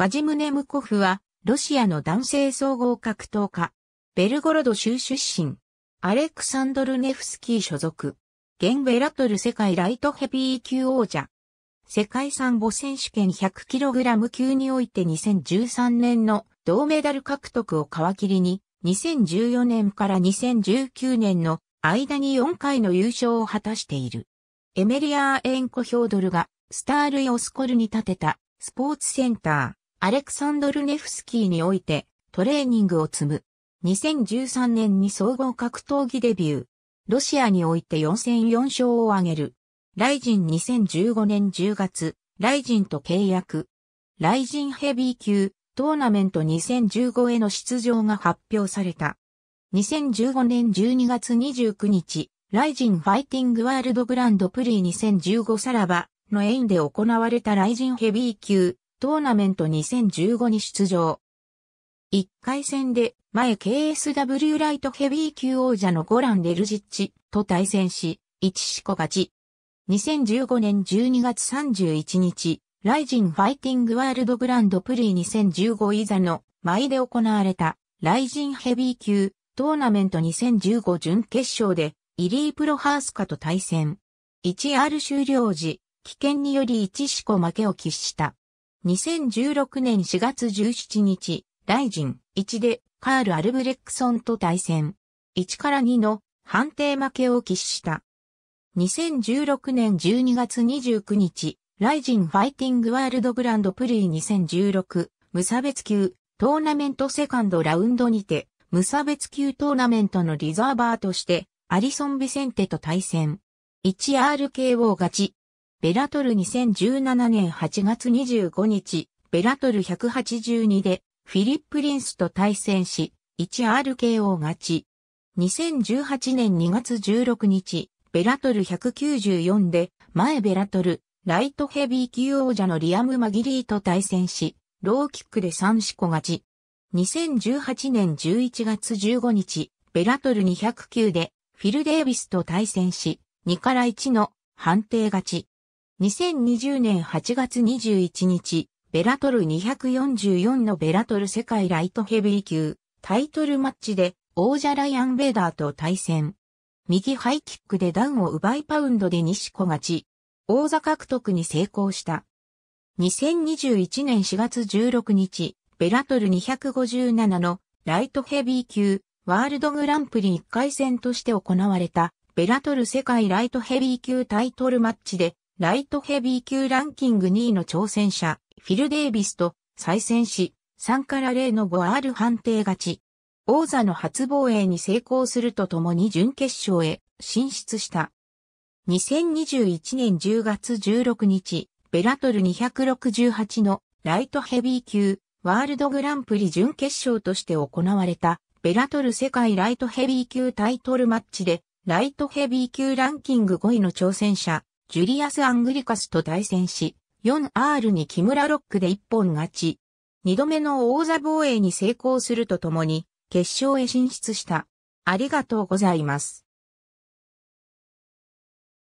ワジムネムコフは、ロシアの男性総合格闘家、ベルゴロド州出身、アレクサンドル・ネフスキー所属、現ベラトル世界ライトヘビー級王者、世界産母選手権 100kg 級において2013年の銅メダル獲得を皮切りに、2014年から2019年の間に4回の優勝を果たしている。エメリアエンコ・ヒョードルがスタール・オスコルに建てたスポーツセンター、アレクサンドルネフスキーにおいてトレーニングを積む。2013年に総合格闘技デビュー。ロシアにおいて4戦4勝を挙げる。ライジン2015年10月、ライジンと契約。ライジンヘビー級トーナメント2015への出場が発表された。2015年12月29日、ライジンファイティングワールドグランドプリー2015さらばの縁で行われたライジンヘビー級トーナメント2015に出場。1回戦で前 KSW ライトヘビー級王者のゴラン・デルジッチと対戦し、1四個勝ち。2015年12月31日、ライジンファイティングワールドグランドプリー2015イザの舞で行われたライジンヘビー級トーナメント2015準決勝でイリープロハースカと対戦。1R 終了時、危険により1四個負けを喫した。2016年4月17日、ライジン1でカール・アルブレックソンと対戦。1から2の判定負けを喫した。2016年12月29日、ライジンファイティングワールドグランドプリー2016無差別級トーナメントセカンドラウンドにて無差別級トーナメントのリザーバーとしてアリソン・ビセンテと対戦。1RKO 勝ち、ベラトル2017年8月25日、ベラトル182でフィリップ・リンスと対戦し、1RKO 勝ち。2018年2月16日、ベラトル194で、前ベラトル、ライトヘビー級王者のリアム・マギリーと対戦し、ローキックで3四個勝ち。2018年11月15日、ベラトル209で、フィル・デービスと対戦し、2から1の判定勝ち。2020年8月21日、ベラトル244のベラトル世界ライトヘビー級タイトルマッチで王者ライアン・ベーダーと対戦。右ハイキックでダウンを奪いパウンドで西子勝ち。王座獲得に成功した。2021年4月16日、ベラトル257のライトヘビー級ワールドグランプリ1回戦として行われたベラトル世界ライトヘビー級タイトルマッチでライトヘビー級ランキング2位の挑戦者、フィル・デイビスと再戦し、3から0の5 r 判定勝ち。王座の初防衛に成功するとともに準決勝へ進出した。2021年10月16日、ベラトル268のライトヘビー級ワールドグランプリ準決勝として行われたベラトル世界ライトヘビー級タイトルマッチでライトヘビー級ランキング5位の挑戦者ジュリアス・アングリカスと対戦し、4R に木村ロックで一本勝ち。二度目の王座防衛に成功するとともに、決勝へ進出した。ありがとうございます。